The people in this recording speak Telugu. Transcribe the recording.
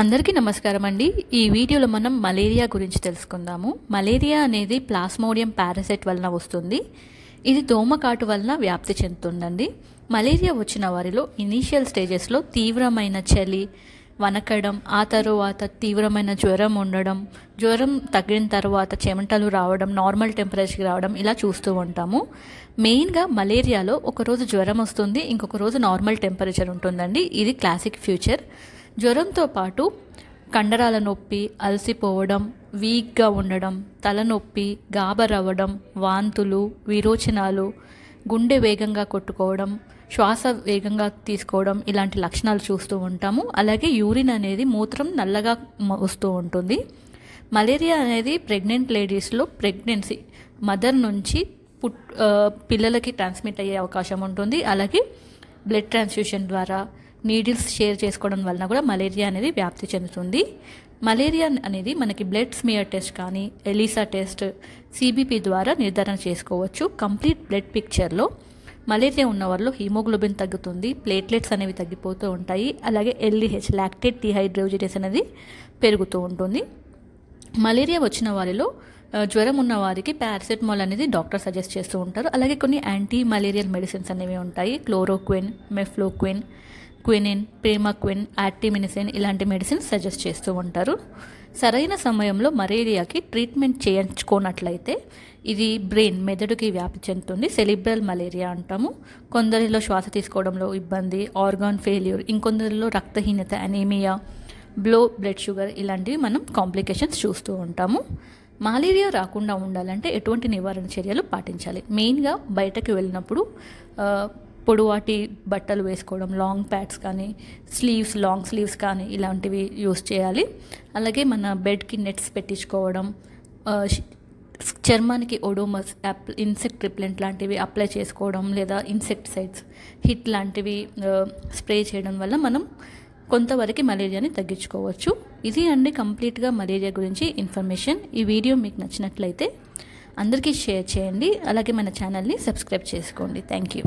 అందరికీ నమస్కారం అండి ఈ వీడియోలో మనం మలేరియా గురించి తెలుసుకుందాము మలేరియా అనేది ప్లాస్మోడియం పారాసైట్ వలన వస్తుంది ఇది దోమకాటు వలన వ్యాప్తి చెందుతుందండి మలేరియా వచ్చిన వారిలో ఇనీషియల్ స్టేజెస్లో తీవ్రమైన చలి వనకడం ఆ తరువాత తీవ్రమైన జ్వరం ఉండడం జ్వరం తగ్గిన తర్వాత చెమటలు రావడం నార్మల్ టెంపరేచర్కి రావడం ఇలా చూస్తూ ఉంటాము మెయిన్గా మలేరియాలో ఒకరోజు జ్వరం వస్తుంది ఇంకొక రోజు నార్మల్ టెంపరేచర్ ఉంటుందండి ఇది క్లాసిక్ ఫ్యూచర్ జ్వరంతో పాటు కండరాల నొప్పి అలసిపోవడం వీక్గా ఉండడం తలనొప్పి గాబరవ్వడం వాంతులు విరోచనాలు గుండె వేగంగా కొట్టుకోవడం శ్వాస వేగంగా తీసుకోవడం ఇలాంటి లక్షణాలు చూస్తూ ఉంటాము అలాగే యూరిన్ అనేది మూత్రం నల్లగా వస్తూ ఉంటుంది మలేరియా అనేది ప్రెగ్నెంట్ లేడీస్లో ప్రెగ్నెన్సీ మదర్ నుంచి పుట్ పిల్లలకి ట్రాన్స్మిట్ అయ్యే అవకాశం ఉంటుంది అలాగే బ్లడ్ ట్రాన్స్ఫ్యూషన్ ద్వారా నీడిల్స్ షేర్ చేసుకోవడం వలన కూడా మలేరియా అనేది వ్యాప్తి చెందుతుంది మలేరియా అనేది మనకి బ్లడ్ స్మియర్ టెస్ట్ కానీ ఎలిసా టెస్ట్ సిబిపి ద్వారా నిర్ధారణ చేసుకోవచ్చు కంప్లీట్ బ్లడ్ పిక్చర్లో మలేరియా ఉన్న వాళ్ళు హీమోగ్లోబిన్ తగ్గుతుంది ప్లేట్లెట్స్ అనేవి తగ్గిపోతూ ఉంటాయి అలాగే ఎల్ఈహెచ్ లాక్టేట్ డిహైడ్రోజినేస్ అనేది పెరుగుతూ ఉంటుంది మలేరియా వచ్చిన వారిలో జ్వరం ఉన్న వారికి పారాసెటమాల్ అనేది డాక్టర్ సజెస్ట్ చేస్తూ ఉంటారు అలాగే కొన్ని యాంటీ మలేరియల్ మెడిసిన్స్ అనేవి ఉంటాయి క్లోరోక్విన్ మెఫ్లోక్విన్ క్వినిన్ ప్రేమక్విన్ యాక్టిమినిసిన్ ఇలాంటి మెడిసిన్స్ సజెస్ట్ చేస్తూ ఉంటారు సరైన సమయంలో మలేరియాకి ట్రీట్మెంట్ చేయించుకోనట్లయితే ఇది బ్రెయిన్ మెదడుకి వ్యాప్తి చెందుతుంది సెలిబ్రల్ మలేరియా అంటాము కొందరిలో శ్వాస తీసుకోవడంలో ఇబ్బంది ఆర్గాన్ ఫెయిల్యూర్ ఇంకొందరిలో రక్తహీనత అనేమియా బ్లో బ్లడ్ షుగర్ ఇలాంటివి మనం కాంప్లికేషన్స్ చూస్తూ ఉంటాము మలేరియా రాకుండా ఉండాలంటే ఎటువంటి నివారణ చర్యలు పాటించాలి మెయిన్గా బయటకు వెళ్ళినప్పుడు పొడువాటి బట్టలు వేసుకోవడం లాంగ్ ప్యాడ్స్ కానీ స్లీవ్స్ లాంగ్ స్లీవ్స్ కానీ ఇలాంటివి యూస్ చేయాలి అలాగే మన బెడ్కి నెట్స్ పెట్టించుకోవడం చర్మానికి ఒడోమస్ యాప్ ఇన్సెక్ట్ రిప్లెంట్ లాంటివి అప్లై చేసుకోవడం లేదా ఇన్సెక్టిసైడ్స్ హిట్ లాంటివి స్ప్రే చేయడం వల్ల మనం కొంతవరకు మలేరియాని తగ్గించుకోవచ్చు ఇది అండి కంప్లీట్గా మలేరియా గురించి ఇన్ఫర్మేషన్ ఈ వీడియో మీకు నచ్చినట్లయితే అందరికీ షేర్ చేయండి అలాగే మన ఛానల్ని సబ్స్క్రైబ్ చేసుకోండి థ్యాంక్ యూ